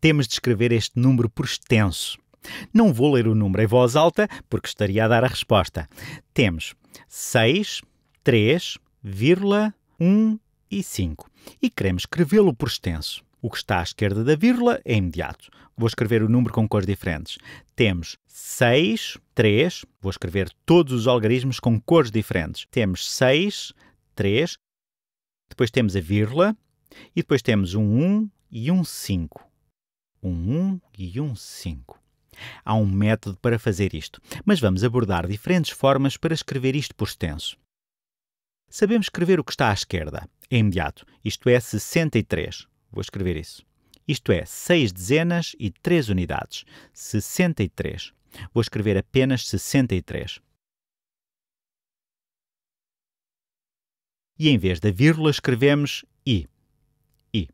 temos de escrever este número por extenso. Não vou ler o número em voz alta, porque estaria a dar a resposta. Temos 6, 3, 1 e 5. E queremos escrevê-lo por extenso. O que está à esquerda da vírgula é imediato. Vou escrever o número com cores diferentes. Temos 6, 3. Vou escrever todos os algarismos com cores diferentes. Temos 6, 3. Depois temos a vírgula. E depois temos um 1 e um 5 um 1 e um 5. Há um método para fazer isto, mas vamos abordar diferentes formas para escrever isto por extenso. Sabemos escrever o que está à esquerda, é imediato, isto é 63. Vou escrever isso. Isto é 6 dezenas e 3 unidades, 63. Vou escrever apenas 63. E em vez da vírgula escrevemos i. i.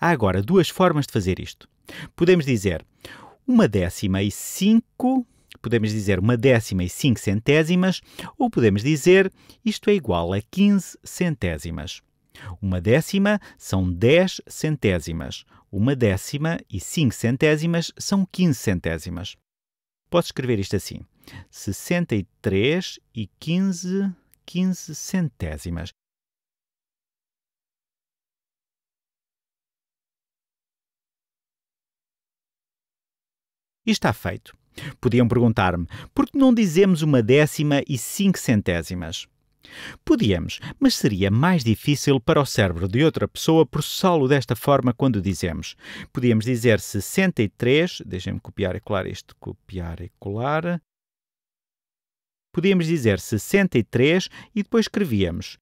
Há agora duas formas de fazer isto. Podemos dizer uma décima e cinco, podemos dizer uma décima e cinco centésimas, ou podemos dizer isto é igual a 15 centésimas. Uma décima são 10 centésimas. Uma décima e 5 centésimas são 15 centésimas. Posso escrever isto assim: 63 e 15, 15 centésimas. está feito. Podiam perguntar-me: por que não dizemos uma décima e cinco centésimas? Podíamos, mas seria mais difícil para o cérebro de outra pessoa processá-lo desta forma quando dizemos. Podíamos dizer 63, deixem-me copiar e colar este, copiar e colar. Podíamos dizer 63 e depois escrevíamos.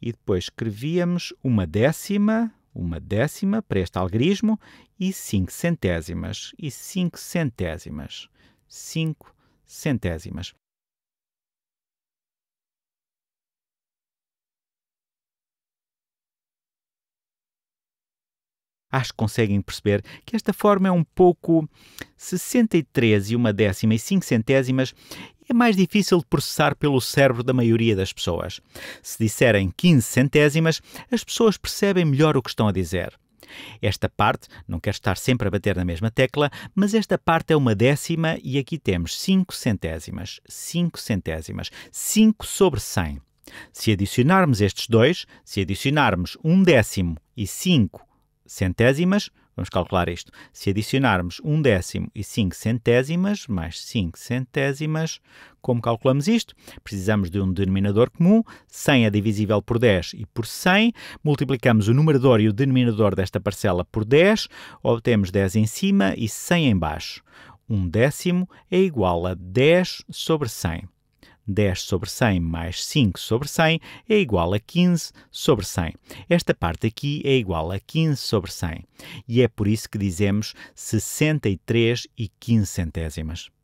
E depois escrevíamos uma décima, uma décima para este algarismo e cinco centésimas. E cinco centésimas. Cinco centésimas. Acho que conseguem perceber que esta forma é um pouco 63 e uma décima e 5 centésimas é mais difícil de processar pelo cérebro da maioria das pessoas. Se disserem 15 centésimas, as pessoas percebem melhor o que estão a dizer. Esta parte, não quero estar sempre a bater na mesma tecla, mas esta parte é uma décima e aqui temos 5 centésimas, 5 centésimas, 5 sobre 100. Se adicionarmos estes dois, se adicionarmos um décimo e 5 centésimas, Vamos calcular isto. Se adicionarmos 1 um décimo e 5 centésimas, mais 5 centésimas, como calculamos isto? Precisamos de um denominador comum. 100 é divisível por 10 e por 100. Multiplicamos o numerador e o denominador desta parcela por 10. Obtemos 10 em cima e 100 em baixo. 1 um décimo é igual a 10 sobre 100. 10 sobre 100 mais 5 sobre 100 é igual a 15 sobre 100. Esta parte aqui é igual a 15 sobre 100. E é por isso que dizemos 63 e 15 centésimas.